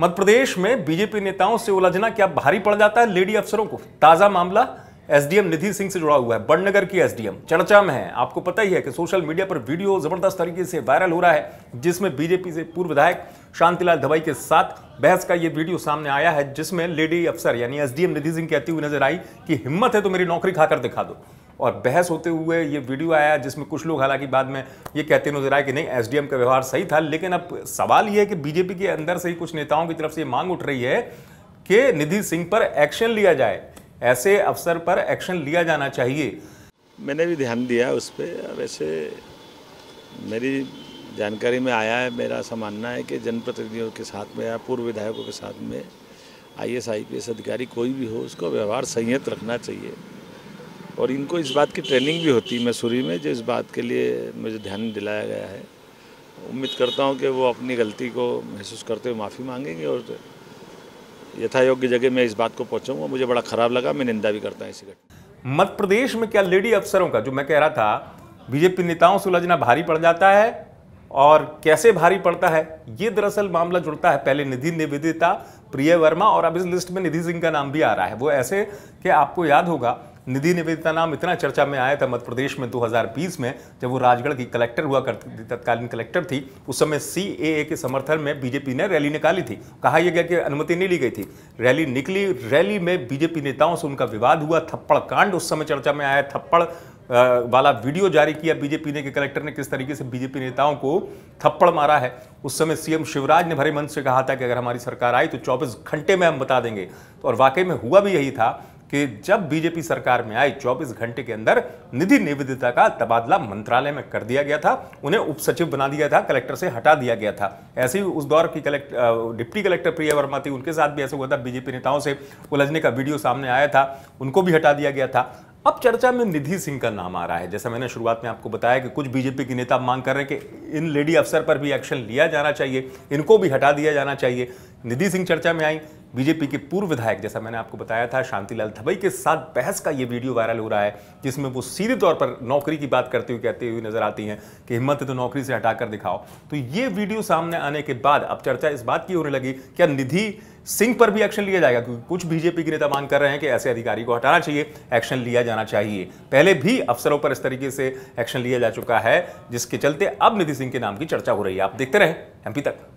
मध्य प्रदेश में बीजेपी नेताओं से उलझना क्या भारी पड़ जाता है लेडी अफसरों को ताजा मामला एसडीएम निधि सिंह से जुड़ा हुआ है बड़नगर की एसडीएम चर्चा में है आपको पता ही है कि सोशल मीडिया पर वीडियो जबरदस्त तरीके से वायरल हो रहा है जिसमें बीजेपी से पूर्व विधायक शांतिलाल धवाई के साथ बहस का ये वीडियो सामने आया है जिसमें लेडी अफसर यानी एसडीएम निधि सिंह कहती हुई नजर आई कि हिम्मत है तो मेरी नौकरी खाकर दिखा दो और बहस होते हुए ये वीडियो आया जिसमें कुछ लोग हालांकि बाद में ये कहते नजर आए कि नहीं एसडीएम का व्यवहार सही था लेकिन अब सवाल ये है कि बीजेपी के अंदर से ही कुछ नेताओं की तरफ से ये मांग उठ रही है कि निधि सिंह पर एक्शन लिया जाए ऐसे अफसर पर एक्शन लिया जाना चाहिए मैंने भी ध्यान दिया उस पर वैसे मेरी जानकारी में आया है मेरा ऐसा मानना है कि जनप्रतिनिधियों के साथ में या पूर्व विधायकों के साथ में I S I P S अधिकारी कोई भी हो उसको व्यवहार संयत रखना चाहिए और इनको इस बात की ट्रेनिंग भी होती है मसूरी में जो इस बात के लिए मुझे ध्यान दिलाया गया है उम्मीद करता हूँ कि वो अपनी गलती को महसूस करते हुए माफ़ी मांगेंगे और यथायोग्य जगह मैं इस बात को पहुँचाऊँगा मुझे बड़ा ख़राब लगा मैं निंदा भी करता हूँ इसी घटना मध्य प्रदेश में क्या लेडी अफसरों का जो मैं कह रहा था बीजेपी नेताओं से उलझना भारी पड़ जाता है और कैसे भारी पड़ता है ये दरअसल मामला जुड़ता है पहले निधि निवेदिता प्रिय वर्मा और अब इस लिस्ट में निधि सिंह का नाम भी आ रहा है वो ऐसे कि आपको याद होगा निधि निवेदिता नाम इतना चर्चा में आया था मध्य प्रदेश में 2020 में जब वो राजगढ़ की कलेक्टर हुआ करती थी तत्कालीन कलेक्टर थी उस समय सी के समर्थन में बीजेपी ने रैली निकाली थी कहा यह गया कि अनुमति नहीं ली गई थी रैली निकली रैली में बीजेपी नेताओं से उनका विवाद हुआ थप्पड़ कांड उस समय चर्चा में आया थप्पड़ वाला वीडियो जारी किया बीजेपी ने कि कलेक्टर ने किस तरीके से बीजेपी नेताओं को थप्पड़ मारा है उस समय सीएम शिवराज ने भरे मन से कहा था कि अगर हमारी सरकार आई तो 24 घंटे में हम बता देंगे तो और वाकई में हुआ भी यही था कि जब बीजेपी सरकार में आई 24 घंटे के अंदर निधि निविदता का तबादला मंत्रालय में कर दिया गया था उन्हें उप सचिव बना दिया था कलेक्टर से हटा दिया गया था ऐसे ही उस दौर की collector deputy collector Priya Verma थी उनके साथ भी ऐसे हुआ था बीजेपी नेताओं से उलझने का वीडियो सामने आया था उनको भी हटा दिया गया था अब चर्चा में निधि सिंह का नाम आ रहा है जैसा मैंने शुरुआत में आपको बताया कि कुछ बीजेपी के नेता मांग कर रहे हैं कि इन लेडी अफसर पर भी एक्शन लिया जाना चाहिए इनको भी हटा दिया जाना चाहिए निधि सिंह चर्चा में आई बीजेपी के पूर्व विधायक जैसा मैंने आपको बताया था शांतिलाल धबई के साथ बहस का ये वीडियो वायरल हो रहा है जिसमें वो सीधे तौर पर नौकरी की बात करते हुए कहती हुई नजर आती हैं कि हिम्मत है तो नौकरी से हटाकर दिखाओ तो ये वीडियो सामने आने के बाद अब चर्चा इस बात की होने लगी क्या निधि सिंह पर भी एक्शन लिया जाएगा क्योंकि कुछ बीजेपी के नेता मांग कर रहे हैं कि ऐसे अधिकारी को हटाना चाहिए एक्शन लिया जाना चाहिए पहले भी अफसरों पर इस तरीके से एक्शन लिया जा चुका है जिसके चलते अब निधि सिंह के नाम की चर्चा हो रही है आप देखते रहे एमपी तक